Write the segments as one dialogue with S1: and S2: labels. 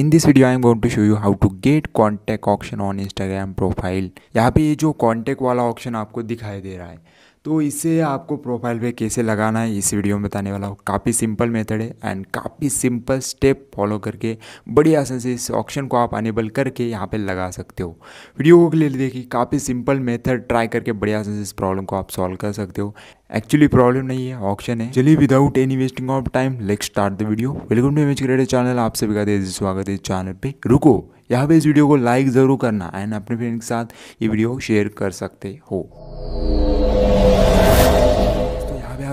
S1: in this video I am going to show you how to get contact option on Instagram profile यहाँ पे ये जो contact वाला option आपको दिखाई दे रहा है तो इसे आपको प्रोफाइल पे कैसे लगाना है इस वीडियो में बताने वाला हूँ काफ़ी सिंपल मेथड है एंड काफ़ी सिंपल स्टेप फॉलो करके बड़ी आसान से इस ऑप्शन को आप अनेबल करके यहाँ पे लगा सकते हो वीडियो को क्लियर देखिए काफ़ी सिंपल मेथड ट्राई करके बड़ी आसान से इस प्रॉब्लम को आप सॉल्व कर सकते हो एक्चुअली प्रॉब्लम नहीं है ऑप्शन है चलिए without any wasting of time let start the video welcome to image credit channel आप सभी का स्वागत है इस चैनल पर रुको यहाँ पर इस वीडियो को लाइक ज़रूर करना एंड अपने फ्रेंड के साथ ये वीडियो शेयर कर सकते हो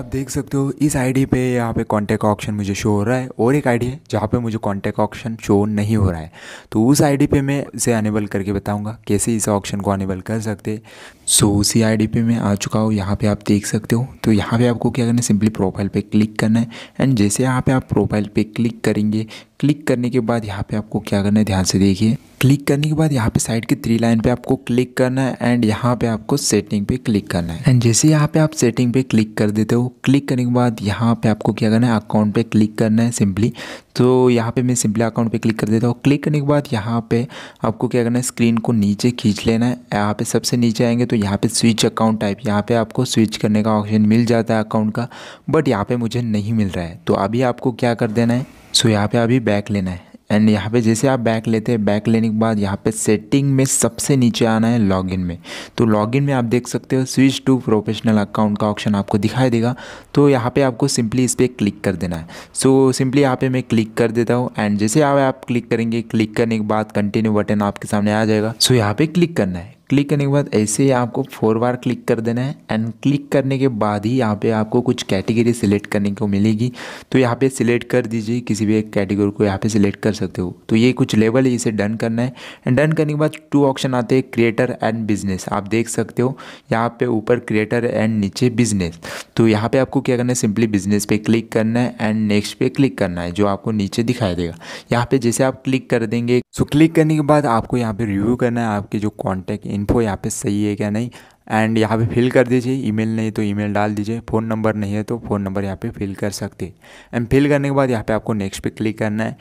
S1: आप देख सकते हो इस आईडी पे यहाँ पे कॉन्टैक्ट ऑप्शन मुझे शो हो रहा है और एक आईडी है जहाँ पे मुझे कॉन्टैक्ट ऑप्शन शो नहीं हो रहा है तो उस आईडी पे मैं इसे अनेबल करके बताऊँगा कैसे इस ऑप्शन को अनेबल कर सकते सो so, उसी आईडी पे मैं आ चुका हूँ यहाँ पे आप देख सकते हो तो यहाँ पे आपको क्या करना है सिंपली प्रोफाइल पर क्लिक करना है एंड जैसे यहाँ पर आप प्रोफाइल पर क्लिक करेंगे क्लिक करने के बाद यहाँ पर आपको क्या करना है ध्यान से देखिए क्लिक करने के बाद यहाँ पे साइड की थ्री लाइन पे आपको क्लिक करना है एंड यहाँ पे आपको सेटिंग पे क्लिक करना है एंड जैसे यहाँ पे आप सेटिंग पे क्लिक कर देते हो क्लिक करने के बाद यहाँ पे आपको क्या करना है अकाउंट पे क्लिक करना है सिंपली तो यहाँ पे मैं सिंपली अकाउंट पे क्लिक कर देता हूँ क्लिक करने के बाद यहाँ पे आपको क्या करना है स्क्रीन को नीचे खींच लेना है यहाँ पे सबसे नीचे आएंगे तो यहाँ पे स्विच अकाउंट टाइप यहाँ पे आपको स्विच करने का ऑप्शन मिल जाता है अकाउंट का बट यहाँ पे मुझे नहीं मिल रहा है तो अभी आपको क्या कर देना है सो यहाँ पे अभी बैक लेना है एंड यहाँ पे जैसे आप बैक लेते हैं बैक लेने के बाद यहाँ पे सेटिंग में सबसे नीचे आना है लॉगिन में तो लॉगिन में आप देख सकते हो स्विच टू प्रोफेशनल अकाउंट का ऑप्शन आपको दिखाई देगा तो यहाँ पे आपको सिंपली इस पर क्लिक कर देना है सो so, सिंपली यहाँ पे मैं क्लिक कर देता हूँ एंड जैसे आप, आप क्लिक करेंगे क्लिक करने के बाद कंटिन्यू बटन आपके सामने आ जाएगा सो so, यहाँ पर क्लिक करना है क्लिक करने के बाद ऐसे ही आपको फोर बार क्लिक कर देना है एंड क्लिक करने के बाद ही यहाँ पे आपको कुछ कैटेगरी सिलेक्ट करने को मिलेगी तो यहाँ पे सिलेक्ट कर दीजिए किसी भी एक कैटेगरी को यहाँ पे सिलेक्ट कर सकते हो तो ये कुछ लेवल है इसे डन करना है एंड डन करने के बाद टू ऑप्शन आते हैं क्रिएटर एंड बिजनेस आप देख सकते हो यहाँ पे ऊपर क्रिएटर एंड नीचे बिजनेस तो यहाँ पे आपको क्या करना है सिंपली बिजनेस पे क्लिक करना है एंड नेक्स्ट पे क्लिक करना है जो आपको नीचे दिखाई देगा यहाँ पे जैसे आप क्लिक कर देंगे सो क्लिक करने के बाद आपको यहाँ पे रिव्यू करना है आपके जो कॉन्टैक्ट इन्फो यहाँ पे सही है क्या नहीं एंड यहाँ पे फिल कर दीजिए ईमेल नहीं तो ईमेल डाल दीजिए फ़ोन नंबर नहीं है तो फ़ोन नंबर यहाँ पे फिल कर सकते एंड फिल करने के बाद यहाँ पे आपको नेक्स्ट पे क्लिक करना है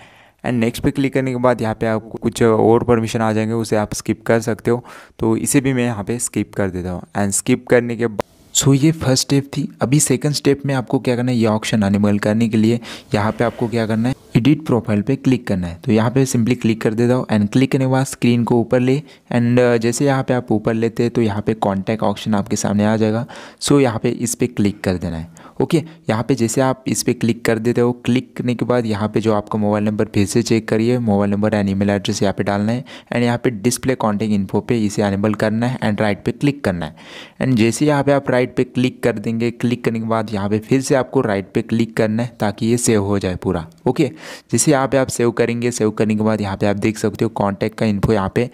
S1: एंड नेक्स्ट पे क्लिक करने के बाद यहाँ पे आपको कुछ और परमिशन आ जाएंगे उसे आप स्किप कर सकते हो तो इसे भी मैं यहाँ पर स्किप कर देता हूँ एंड स्किप करने के बाद सो so, ये फर्स्ट स्टेप थी अभी सेकंड स्टेप में आपको क्या करना है ये ऑप्शन अनेबल करने के लिए यहाँ पे आपको क्या करना है एडिट प्रोफाइल पे क्लिक करना है तो यहाँ पे सिंपली क्लिक कर देता हूँ एंड क्लिक करने के बाद स्क्रीन को ऊपर ले एंड जैसे यहाँ पे आप ऊपर लेते हैं तो यहाँ पे कॉन्टैक्ट ऑप्शन आपके सामने आ जाएगा सो यहाँ पे इस पर क्लिक कर देना है ओके यहाँ पे जैसे आप इस पर क्लिक कर देते हो क्लिक करने के बाद यहाँ पे जो आपका मोबाइल नंबर फिर से चेक करिए mobile number and email address यहाँ पे डालना है एंड यहाँ पे डिस्प्ले कॉन्टैक्ट इन्फो पे इसे अनेबल करना है एंड राइट पे क्लिक करना है एंड जैसे यहाँ पे आप राइट पे क्लिक कर देंगे क्लिक करने के बाद यहाँ पर फिर से आपको राइट पर क्लिक करना है ताकि ये सेव हो जाए पूरा ओके जैसे यहाँ पे आप सेव करेंगे सेव करने के बाद यहाँ पे आप देख सकते हो कॉन्टैक्ट का इन्फो यहाँ पे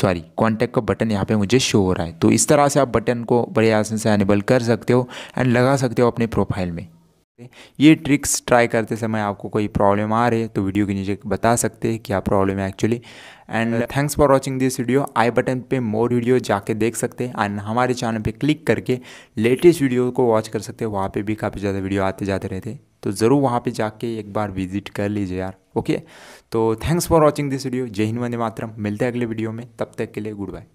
S1: सॉरी कॉन्टैक्ट का बटन यहाँ पे मुझे शो हो रहा है तो इस तरह से आप बटन को बड़े आसान से एनेबल कर सकते हो एंड लगा सकते हो अपने प्रोफाइल में ये ट्रिक्स ट्राई करते समय आपको कोई प्रॉब्लम आ रही है तो वीडियो के नीचे बता सकते हैं क्या प्रॉब्लम है actually and thanks for watching this video I button पे मोर वीडियो जाके देख सकते हैं एंड हमारे चैनल पे क्लिक करके लेटेस्ट वीडियो को वॉच कर सकते हैं वहाँ पे भी काफ़ी ज़्यादा वीडियो आते जाते रहते तो ज़रूर वहाँ पे जाके एक बार विजिट कर लीजिए यार ओके तो thanks for watching this video जय हिंद वंदे मातरम मिलते हैं अगले वीडियो में तब तक के लिए गुड बाय